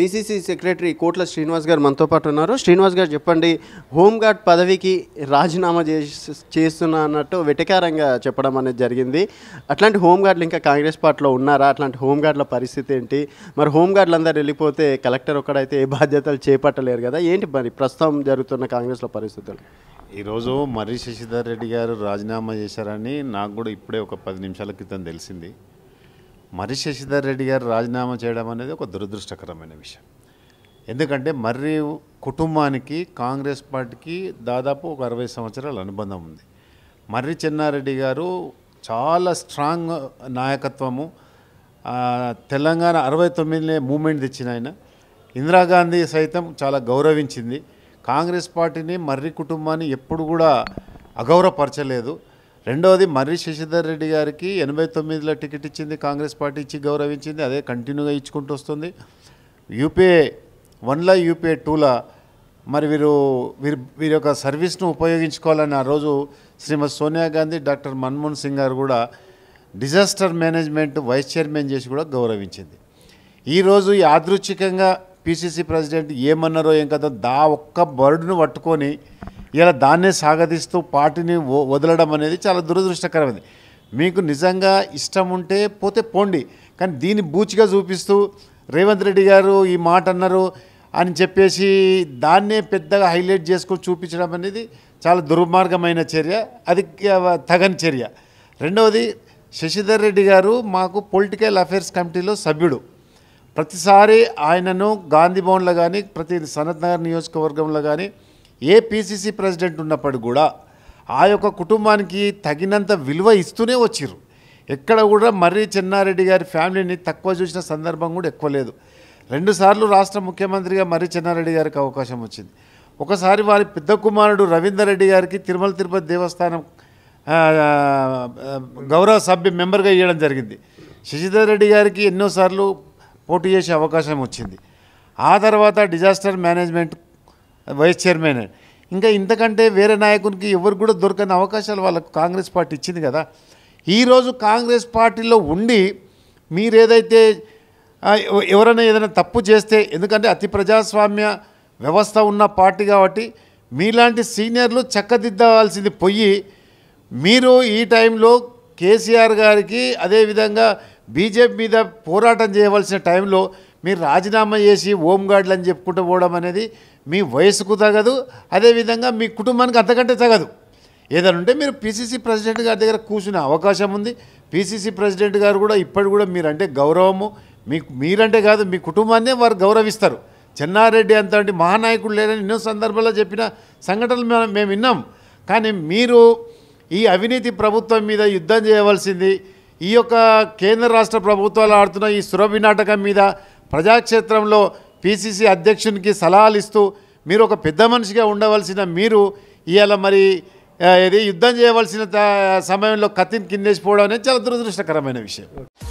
PCC secretary కోట్ల శ్రీనివాస్ గారు మనతో పాటు ఉన్నారు శ్రీనివాస్ గారు చెప్పండి హోంగార్డ్ పదవికి రాజీనామా చేస్తున్నా అన్నట్టు వెటకారంగా చెప్పడం అనేది జరిగింది అట్లాంటి హోంగార్డులు ఇంకా కాంగ్రెస్ పార్టీలో ఉన్నారా అట్లాంటి హోంగార్డుల పరిస్థితి ఏంటి మరి హోంగార్డులు అందరు వెళ్ళిపోతే కలెక్టర్ ఒక్కడైతే ఏ బాధ్యతలు చేపట్టలేరు కదా ఏంటి మరి ప్రస్తుతం జరుగుతున్న కాంగ్రెస్లో పరిస్థితులు ఈరోజు మర్రి శశిధర్ రెడ్డి గారు రాజీనామా చేశారని నాకు కూడా ఇప్పుడే ఒక పది నిమిషాల క్రితం తెలిసింది మర్రి శశిధర్ రెడ్డి గారు రాజీనామా చేయడం అనేది ఒక దురదృష్టకరమైన విషయం ఎందుకంటే మర్రి కుటుంబానికి కాంగ్రెస్ పార్టీకి దాదాపు ఒక అరవై సంవత్సరాల అనుబంధం ఉంది మర్రి చెన్నారెడ్డి గారు చాలా స్ట్రాంగ్ నాయకత్వము తెలంగాణ అరవై తొమ్మిదినే మూమెంట్ తెచ్చిన ఆయన ఇందిరాగాంధీ సైతం చాలా గౌరవించింది కాంగ్రెస్ పార్టీని మర్రి కుటుంబాన్ని ఎప్పుడు కూడా అగౌరవపరచలేదు రెండవది మర్రి శశిధర్ రెడ్డి గారికి ఎనభై తొమ్మిదిలో టికెట్ ఇచ్చింది కాంగ్రెస్ పార్టీ ఇచ్చి గౌరవించింది అదే కంటిన్యూగా ఇచ్చుకుంటూ వస్తుంది యూపీఏ వన్లా యూపీఏ టూలా మరి వీరు వీరు వీరి యొక్క సర్వీస్ను ఉపయోగించుకోవాలని ఆ రోజు శ్రీమతి సోనియా గాంధీ డాక్టర్ మన్మోహన్ సింగ్ గారు కూడా డిజాస్టర్ మేనేజ్మెంట్ వైస్ చైర్మన్ చేసి కూడా గౌరవించింది ఈరోజు యాదృచ్ఛికంగా పిసిసి ప్రెసిడెంట్ ఏమన్నారో ఏం కదా దా ఒక్క బర్డ్ను పట్టుకొని ఇలా దాన్నే సాగదీస్తూ పార్టీని వదలడం అనేది చాలా దురదృష్టకరమైనది మీకు నిజంగా ఇష్టం ఉంటే పోతే పోండి కానీ దీన్ని బూచిగా చూపిస్తూ రేవంత్ రెడ్డి గారు ఈ మాట అన్నారు అని చెప్పేసి దాన్నే పెద్దగా హైలైట్ చేసుకొని చూపించడం అనేది చాలా దుర్మార్గమైన చర్య అది తగని చర్య రెండవది శశిధర్ రెడ్డి గారు మాకు పొలిటికల్ అఫైర్స్ కమిటీలో సభ్యుడు ప్రతిసారి ఆయనను గాంధీ భవన్లో కానీ ప్రతి సనత్ నగర్ నియోజకవర్గంలో కానీ ఏ పిసిసి ప్రెసిడెంట్ ఉన్నప్పుడు కూడా ఆ యొక్క కుటుంబానికి తగినంత విలువ ఇస్తూనే వచ్చారు ఎక్కడ కూడా మర్రి చెన్నారెడ్డి గారి ఫ్యామిలీని తక్కువ చూసిన సందర్భం కూడా ఎక్కువ లేదు రెండుసార్లు రాష్ట్ర ముఖ్యమంత్రిగా మర్రి చెన్నారెడ్డి గారికి అవకాశం వచ్చింది ఒకసారి వారి పెద్ద కుమారుడు రవీందర్ రెడ్డి గారికి తిరుమల తిరుపతి దేవస్థానం గౌరవ సభ్య మెంబర్గా ఇవ్వడం జరిగింది శశిధర్ రెడ్డి గారికి ఎన్నోసార్లు పోటీ చేసే అవకాశం వచ్చింది ఆ తర్వాత డిజాస్టర్ మేనేజ్మెంట్ వైస్ చైర్మన్ ఇంకా ఇంతకంటే వేరే నాయకునికి ఎవరు కూడా దొరకని అవకాశాలు వాళ్ళకు కాంగ్రెస్ పార్టీ ఇచ్చింది కదా ఈరోజు కాంగ్రెస్ పార్టీలో ఉండి మీరు ఏదైతే ఎవరైనా ఏదైనా తప్పు చేస్తే ఎందుకంటే అతి ప్రజాస్వామ్య వ్యవస్థ ఉన్న పార్టీ కాబట్టి మీలాంటి సీనియర్లు చక్కదిద్దవలసింది పొయ్యి మీరు ఈ టైంలో కేసీఆర్ గారికి అదేవిధంగా బీజేపీ మీద పోరాటం చేయవలసిన టైంలో మీరు రాజీనామా చేసి హోంగార్డులు అని చెప్పుకుంటూ పోవడం అనేది మీ వయసుకు తగదు అదేవిధంగా మీ కుటుంబానికి అంతకంటే తగదు ఏదైనా ఉంటే మీరు పీసీసీ ప్రెసిడెంట్ గారి దగ్గర కూర్చునే అవకాశం ఉంది పీసీసీ ప్రెసిడెంట్ గారు కూడా ఇప్పటి కూడా మీరంటే గౌరవము మీకు మీరంటే కాదు మీ కుటుంబాన్నే వారు గౌరవిస్తారు చెన్నారెడ్డి అంతటి మహానాయకుడు లేరని ఎన్నో సందర్భాల్లో చెప్పిన సంఘటనలు మేము మేము విన్నాం కానీ మీరు ఈ అవినీతి ప్రభుత్వం మీద యుద్ధం చేయవలసింది ఈ యొక్క కేంద్ర రాష్ట్ర ప్రభుత్వాలు ఆడుతున్న ఈ సురభి నాటకం మీద ప్రజాక్షేత్రంలో పిసిసి అధ్యక్షునికి సలహాలు ఇస్తూ మీరు ఒక పెద్ద మనిషిగా ఉండవలసిన మీరు ఇవాళ మరి ఇది యుద్ధం చేయవలసిన సమయంలో కత్తిని కిందేసిపోవడం అనేది చాలా దురదృష్టకరమైన విషయం